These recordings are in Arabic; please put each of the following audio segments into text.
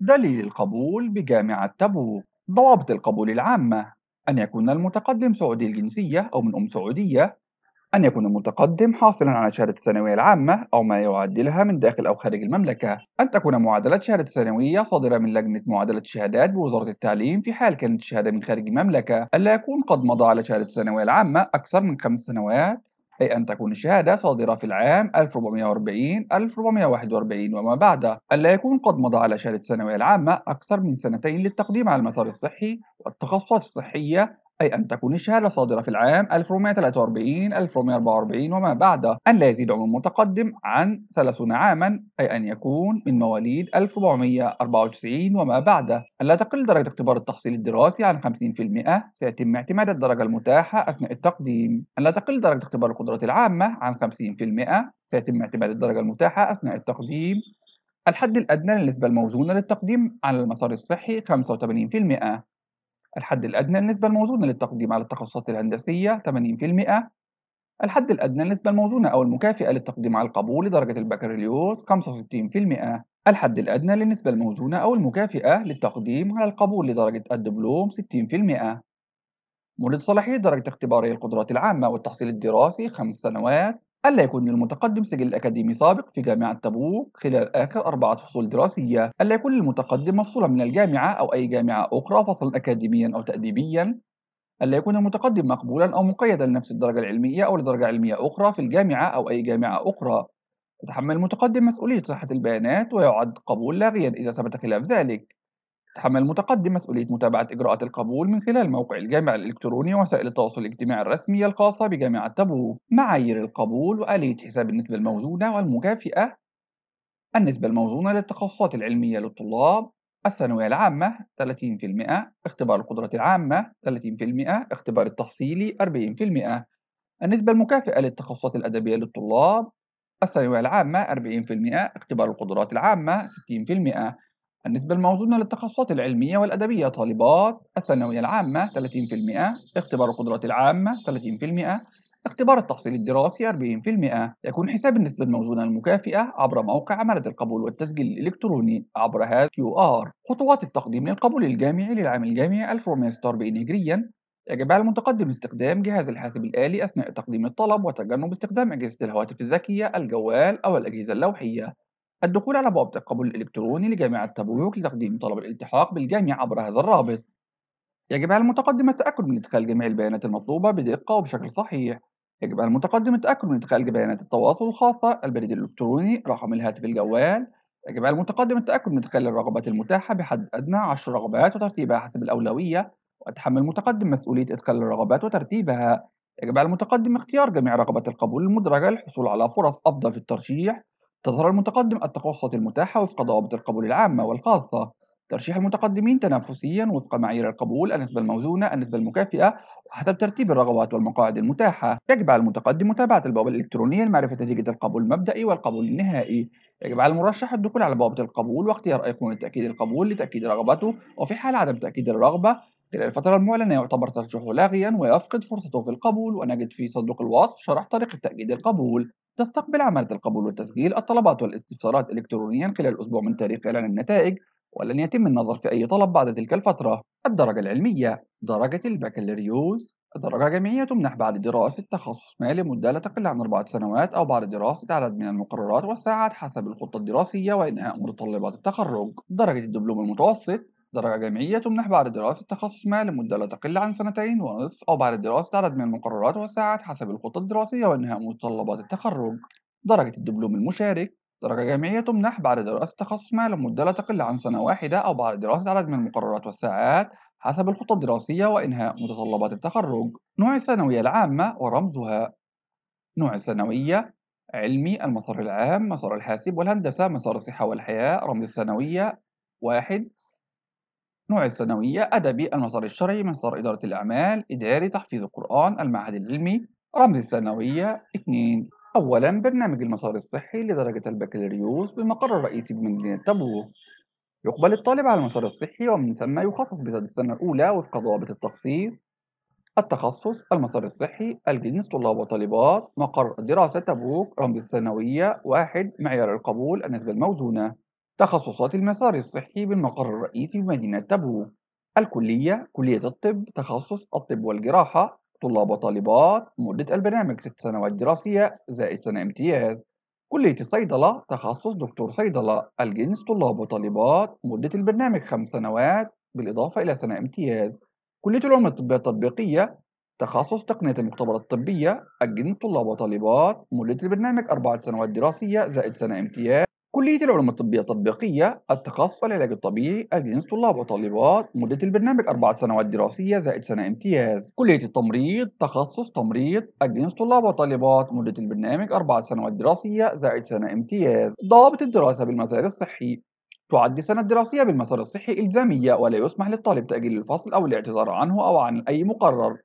دليل القبول بجامعة تابو ضوابط القبول العامة أن يكون المتقدم سعودي الجنسية أو من أم سعودية أن يكون المتقدم حاصلا على شهادة الثانوية العامة أو ما يعدلها من داخل أو خارج المملكة أن تكون معادلة شهادة ثانوية صادرة من لجنة معادلة الشهادات بوزارة التعليم في حال كانت الشهادة من خارج المملكة ألا يكون قد مضى على شهادة الثانوية العامة أكثر من خمس سنوات أي أن تكون الشهادة صادرة في العام 1440 1441 وما بعده ألا يكون قد مضى على شهادة الثانوية العامة أكثر من سنتين للتقديم على المسار الصحي والتخصصات الصحية أي أن تكون الشهادة صادرة في العام 1443 1444 وما بعد أن لا يزيد عمر المتقدم عن 30 عاما أي أن يكون من مواليد 1494 وما بعد أن لا تقل درجة اختبار التحصيل الدراسي عن 50% سيتم اعتماد الدرجة المتاحة أثناء التقديم أن لا تقل درجة اختبار القدرات العامة عن 50% سيتم اعتماد الدرجة المتاحة أثناء التقديم الحد الأدنى للنسبة الموزونة للتقديم على المسار الصحي 85% الحد الأدنى النسبة الموزونة للتقديم على التخصصات الهندسية 80% الحد الأدنى النسبة الموزونة أو المكافئة للتقديم على القبول لدرجة البكالوريوس 65% الحد الأدنى للنسبة الموزونة أو المكافئة للتقديم على القبول لدرجة الدبلوم 60% مدة صلاحية درجة اختباري القدرات العامة والتحصيل الدراسي 5 سنوات ألا يكون للمتقدم سجل أكاديمي سابق في جامعة تبوك خلال آخر أربعة فصول دراسية ألا يكون للمتقدم مفصولا من الجامعة أو أي جامعة أخرى فصلا أكاديميا أو تأديبيا ألا يكون المتقدم مقبولا أو مقيدا لنفس الدرجة العلمية أو لدرجة علمية أخرى في الجامعة أو أي جامعة أخرى يتحمل المتقدم مسؤولية صحة البيانات ويعد قبول لاغيا إذا ثبت خلاف ذلك حمل المتقدم مسؤولية متابعة إجراءات القبول من خلال موقع الجامع الإلكتروني ووسائل التواصل الاجتماعي الرسمية الخاصة بجامعة تبوك، معايير القبول وآلية حساب النسبة الموزونة والمكافئة، النسبة الموزونة للتخصصات العلمية للطلاب، الثانوية العامة 30%، اختبار القدرة العامة 30%، اختبار التحصيلي 40%، النسبة المكافئة للتخصصات الأدبية للطلاب الثانوية العامة 40%، اختبار القدرات العامة 60%. النسبة الموزونة للتخصصات العلمية والأدبية طالبات الثانوية العامة 30% اختبار القدرات العامة 30% اختبار التحصيل الدراسي 40% يكون حساب النسبة الموزونة المكافئة عبر موقع عملة القبول والتسجيل الإلكتروني عبر هذا QR خطوات التقديم للقبول الجامعي للعام الجامعي 1440 هجريا يجب على المتقدم استخدام جهاز الحاسب الآلي أثناء تقديم الطلب وتجنب استخدام أجهزة الهواتف الذكية الجوال أو الأجهزة اللوحية الدخول على بوابة القبول الإلكتروني لجامعة تبوك لتقديم طلب الالتحاق بالجامعة عبر هذا الرابط. يجب على المتقدم التأكد من إدخال جميع البيانات المطلوبة بدقة وبشكل صحيح. يجب على المتقدم التأكد من إدخال بيانات التواصل الخاصة، البريد الإلكتروني، رقم الهاتف الجوال. يجب على المتقدم التأكد من إدخال الرغبات المتاحة بحد أدنى 10 رغبات وترتيبها حسب الأولوية، ويتحمل المتقدم مسؤولية إدخال الرغبات وترتيبها. يجب على المتقدم اختيار جميع رغبات القبول المدرجة للحصول على فرص أفضل في الترشيح تظهر المتقدم التقاصات المتاحة وفق ضوابط القبول العامة والخاصة ترشيح المتقدمين تنافسيا وفق معايير القبول النسبة الموزونة النسبة المكافئة وحسب ترتيب الرغبات والمقاعد المتاحة يجب على المتقدم متابعة البوابة الإلكترونية لمعرفة نتيجة القبول المبدئي والقبول النهائي يجب على المرشح الدخول على بوابة القبول واختيار أيقونة تأكيد القبول لتأكيد رغبته وفي حال عدم تأكيد الرغبة خلال الفترة المعلنة يعتبر ترشيحه لاغيا ويفقد فرصته في القبول ونجد في صندوق الوصف شرح طريقة تأكيد القبول تستقبل عملة القبول والتسجيل الطلبات والاستفسارات إلكترونيا خلال أسبوع من تاريخ إعلان النتائج ولن يتم النظر في أي طلب بعد تلك الفترة الدرجة العلمية درجة البكالوريوس الدرجة الجامعية تمنح بعد دراسة تخصص ما لمدة لا تقل عن أربعة سنوات أو بعد دراسة عدد من المقررات والساعات حسب الخطة الدراسية وإنهاء متطلبات التخرج درجة الدبلوم المتوسط درجة جامعية تمنح بعد دراسة تخصص ما لمدة لا تقل عن سنتين ونصف أو بعد دراسة عدد من المقررات والساعات حسب الخطة الدراسية وإنهاء متطلبات التخرج درجة الدبلوم المشارك درجة جامعية تمنح بعد دراسة تخصص ما لمدة لا تقل عن سنة واحدة أو بعد دراسة عدد من المقررات والساعات حسب الخطة الدراسية وإنهاء متطلبات التخرج نوع الثانوية العامة ورمزها نوع الثانوية علمي المسار العام مسار الحاسب والهندسة مسار الصحة والحياة رمز الثانوية واحد نوع الثانوية أدبي المسار الشرعي مسار إدارة الأعمال إداري تحفيظ القرآن المعهد العلمي رمز الثانوية 2 أولا برنامج المسار الصحي لدرجة البكالوريوس بالمقر الرئيسي بمدينة تبوك يقبل الطالب على المسار الصحي ومن ثم يخصص بذات السنة الأولى وفق ضوابط التخصيص التخصص المسار الصحي الجنس طلاب وطالبات مقر الدراسة تبوك رمز الثانوية واحد معيار القبول النسبة الموزونة تخصصات المسار الصحي بالمقر الرئيسي بمدينة تبوك الكلية كلية الطب تخصص الطب والجراحة طلاب وطالبات مدة البرنامج ست سنوات دراسية زائد سنة امتياز كلية الصيدلة تخصص دكتور صيدلة الجنس طلاب وطالبات مدة البرنامج خمس سنوات بالإضافة إلى سنة امتياز كلية العلوم الطبية التطبيقية تخصص تقنية المختبرات الطبية الجنس طلاب وطالبات مدة البرنامج أربعة سنوات دراسية زائد سنة امتياز كلية العلوم الطبية التطبيقية التخصص العلاج الطبيعي الجنس طلاب وطالبات مدة البرنامج أربع سنوات دراسية زائد سنة امتياز كلية التمريض تخصص تمريض الجنس طلاب وطالبات مدة البرنامج أربع سنوات دراسية زائد سنة امتياز ضابط الدراسة بالمسار الصحي تعد سنة دراسية بالمسار الصحي إلزامية ولا يسمح للطالب تأجيل الفصل أو الاعتذار عنه أو عن أي مقرر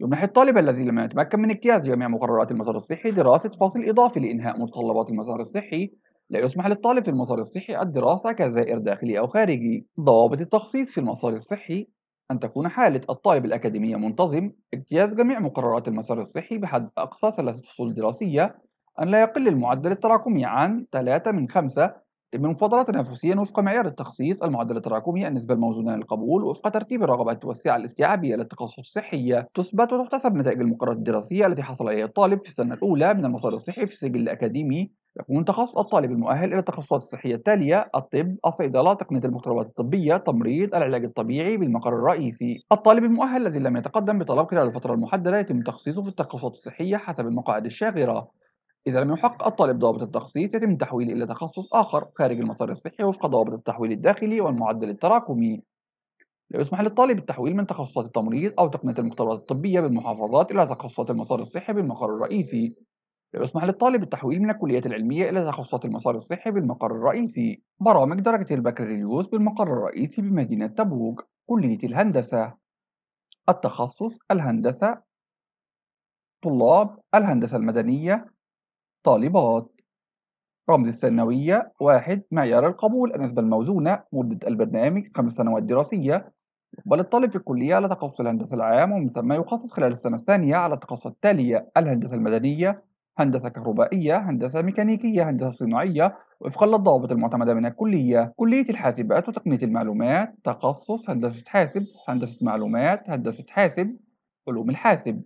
يمنح الطالب الذي لم يتمكن من اجتياز جميع مقررات المسار الصحي دراسة فصل إضافي لإنهاء متطلبات المسار الصحي لا يسمح للطالب في المسار الصحي الدراسة كزائر داخلي أو خارجي ضوابط التخصيص في المسار الصحي أن تكون حالة الطالب الأكاديمية منتظم اجتياز جميع مقررات المسار الصحي بحد أقصى ثلاثة فصول دراسية أن لا يقل المعدل التراكمي عن ثلاثة من خمسة من بمفاضلة تنافسية وفق معيار التخصيص المعدل التراكمي النسبة الموزونة للقبول وفق ترتيب الرغبات والسعة الاستيعابية للتخصص الصحية تثبت وتحتسب نتائج المقررات الدراسية التي حصل عليها الطالب في السنة الأولى من المسار الصحي في السجل الأكاديمي يكون تخصص الطالب المؤهل إلى التخصصات الصحية التالية الطب، الصيدلة، تقنية المختبرات الطبية، تمريض، العلاج الطبيعي بالمقر الرئيسي. الطالب المؤهل الذي لم يتقدم بطلب خلال الفترة المحددة يتم تخصيصه في التخصصات الصحية حسب المقاعد الشاغرة. إذا لم يحقق الطالب ضوابط التخصيص يتم تحويله إلى تخصص آخر خارج المسار الصحي وفق ضوابط التحويل الداخلي والمعدل التراكمي. لا يسمح للطالب التحويل من تخصصات التمريض أو تقنية المختبرات الطبية بالمحافظات إلى تخصصات المسار الصحي بالمقر الرئيسي. يسمح للطالب التحويل من الكليات العلمية إلى تخصصات المسار الصحي بالمقر الرئيسي برامج درجة البكالوريوس بالمقر الرئيسي بمدينة تبوك كلية الهندسة التخصص الهندسة طلاب الهندسة المدنية طالبات رمز الثانوية واحد معيار القبول النسبة الموزونة مدة البرنامج خمس سنوات دراسية يقبل الطالب في الكلية على تخصص الهندسة العام ومن ثم يخصص خلال السنة الثانية على التخصصات التالية الهندسة المدنية هندسة كهربائية، هندسة ميكانيكية، هندسة صناعية، وفقا للضوابط المعتمدة من الكلية، كلية الحاسبات وتقنية المعلومات، تخصص هندسة حاسب، هندسة معلومات، هندسة حاسب، علوم الحاسب.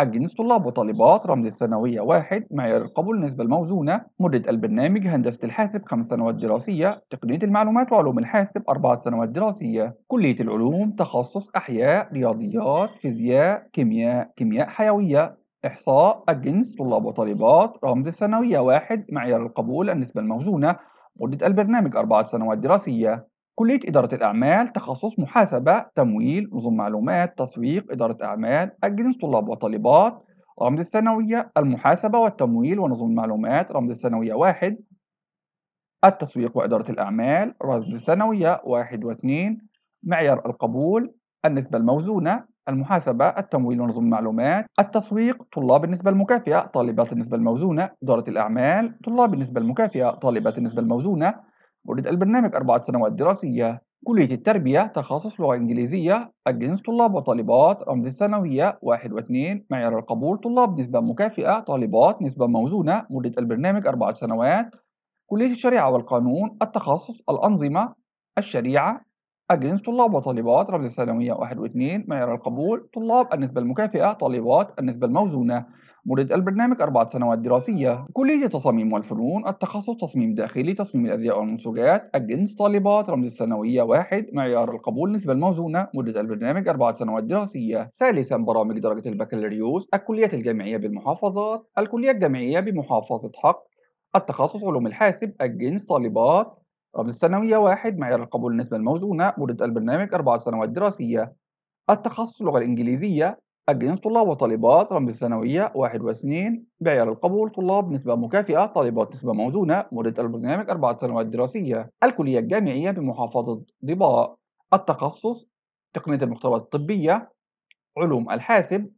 أجنس طلاب وطالبات رمز الثانوية واحد معيار القبول النسبة الموزونة مدة البرنامج هندسة الحاسب خمس سنوات دراسية تقنية المعلومات وعلوم الحاسب أربع سنوات دراسية كلية العلوم تخصص أحياء رياضيات فيزياء كيمياء كيمياء حيوية إحصاء الجنس طلاب وطالبات رمز الثانوية واحد معيار القبول النسبة الموزونة مدة البرنامج أربعة سنوات دراسية كلية إدارة الأعمال تخصص محاسبة تمويل نظم معلومات تسويق إدارة أعمال الجنس طلاب وطالبات رمز الثانوية المحاسبة والتمويل ونظم المعلومات رمز الثانوية واحد التسويق وإدارة الأعمال رمز الثانوية واحد واثنين معيار القبول النسبة الموزونة المحاسبة التمويل ونظم المعلومات، التسويق طلاب النسبة المكافئة طالبات النسبة الموزونة إدارة الأعمال طلاب النسبة المكافئة طالبات النسبة الموزونة مدة البرنامج أربعة سنوات دراسية كلية التربية تخصص لغة إنجليزية الجنس طلاب وطالبات رمز الثانوية واحد واثنين معيار القبول طلاب نسبة مكافئة طالبات نسبة موزونة مدة البرنامج أربعة سنوات كلية الشريعة والقانون التخصص الأنظمة الشريعة أجنس طلاب وطالبات رمز الثانوية واحد واثنين معيار القبول طلاب النسبة المكافئة طالبات النسبة الموزونة مريد البرنامج أربعة سنوات دراسية كلية التصاميم والفنون التخصص تصميم داخلي تصميم الأزياء والمنسوجات الجنس طالبات رمز الثانوية واحد معيار القبول النسبة الموزونة مريد البرنامج أربعة سنوات دراسية ثالثا برامج درجة البكالوريوس الكليات الجامعية بالمحافظات الكلية الجامعية بمحافظة حق التخصص علوم الحاسب الجنس طالبات قبل الثانوية واحد معيار القبول النسبة الموزونة مدة البرنامج أربع سنوات دراسية التخصص اللغة الإنجليزية الجنس طلاب وطالبات رمز الثانوية واحد واثنين معيار القبول طلاب نسبة مكافئة طالبات نسبة موزونة مدة البرنامج أربع سنوات دراسية الكلية الجامعية بمحافظة ضباء التخصص تقنية المختبرات الطبية علوم الحاسب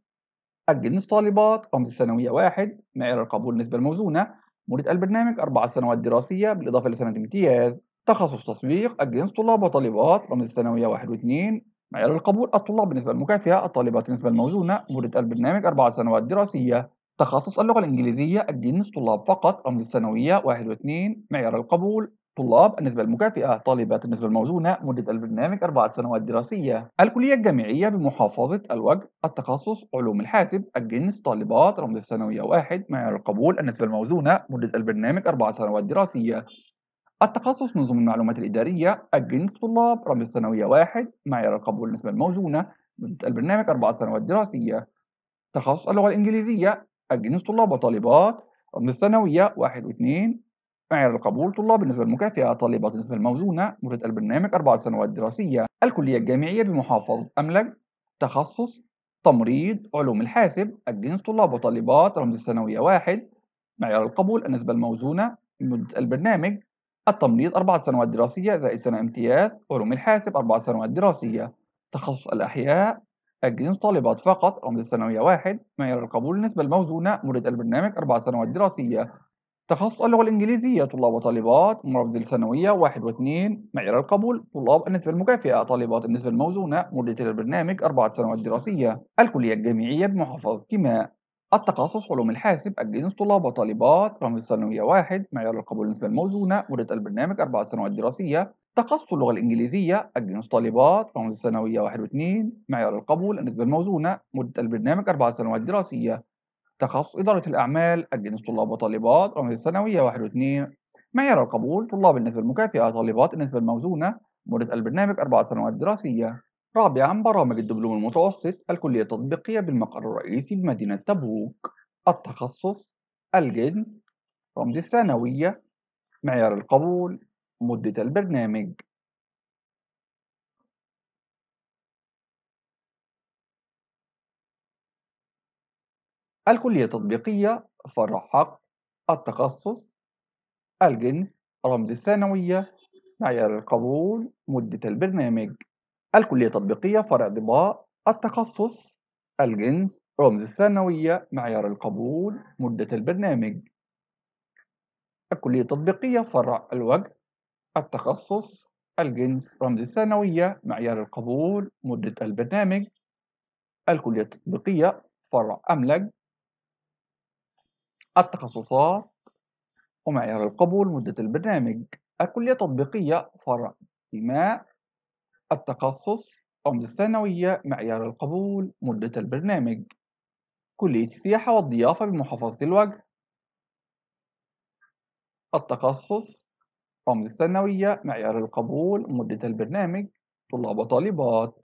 الجنس طالبات رمز الثانوية واحد معيار القبول النسبة الموزونة مدة البرنامج أربع سنوات دراسية بالإضافة لسنة امتياز تخصص تسويق أجنس طلاب وطالبات رمز الثانوية واحد واثنين معيار القبول الطلاب بالنسبة المكافئة الطالبات النسبة الموزونة مدة البرنامج أربع سنوات دراسية تخصص اللغة الإنجليزية الجنس طلاب فقط رمز الثانوية واحد واثنين معيار القبول طلاب النسبة المكافئة طالبات النسبة الموزونة مدة البرنامج أربعة سنوات دراسية الكلية الجامعية بمحافظة الوجه التخصص علوم الحاسب الجنس طالبات رمز الثانوية واحد معيار القبول النسبة الموزونة مدة البرنامج أربعة سنوات دراسية التخصص نظم المعلومات الإدارية الجنس طلاب رمز الثانوية واحد معيار القبول النسبة الموزونة مدة البرنامج أربعة سنوات دراسية تخصص اللغة الإنجليزية الجنس طلاب وطالبات رمز الثانوية واحد واثنين معيار القبول طلاب النسبة المكافئة طالبات النسبة الموزونة مدة البرنامج أربع سنوات دراسية الكلية الجامعية بمحافظة أملج تخصص تمريض علوم الحاسب الجنس طلاب وطالبات رمز الثانوية واحد معيار القبول النسبة الموزونة مدة البرنامج التمريض أربع سنوات دراسية زائد سنة امتياز علوم الحاسب أربع سنوات دراسية تخصص الأحياء الجنس طالبات فقط رمز الثانوية واحد معيار القبول النسبة الموزونة مدة البرنامج أربع سنوات دراسية تخصص اللغة الإنجليزية طلاب وطالبات مرافق الثانوية واحد واثنين معيار القبول طلاب النسبة المكافئة طالبات النسبة الموزونة مدة البرنامج أربعة سنوات دراسية الكلية الجامعية بمحافظة كيماء التخصص علوم الحاسب الجنس طلاب وطالبات رمز الثانوية واحد معيار القبول النسبة الموزونة مدة البرنامج أربعة سنوات دراسية تخصص اللغة الإنجليزية الجنس طالبات رمز الثانوية واحد واثنين معيار القبول النسبة الموزونة مدة البرنامج أربعة سنوات دراسية تخصص إدارة الأعمال الجنس طلاب وطالبات رمز الثانوية 1 و2 معيار القبول طلاب النسبة المكافئة طالبات النسبة الموزونة مدة البرنامج أربعة سنوات دراسية رابعا برامج الدبلوم المتوسط الكلية التطبيقية بالمقر الرئيسي بمدينة تبوك التخصص الجنس رمز الثانوية معيار القبول مدة البرنامج الكلية التطبيقية فرع حق التخصص الجنس رمز الثانوية معيار القبول مدة البرنامج الكلية التطبيقية فرع ضباء التخصص الجنس رمز الثانوية معيار القبول مدة البرنامج الكلية التطبيقية فرع الوجه التخصص الجنس رمز الثانوية معيار القبول مدة البرنامج الكلية التطبيقية فرع أملج التخصصات ومعيار القبول مدة البرنامج الكلية التطبيقية فرع إيماء التخصص أم الثانوية معيار القبول مدة البرنامج كلية السياحة والضيافة بمحافظة الوجه التخصص عمدة الثانوية معيار القبول مدة البرنامج طلاب وطالبات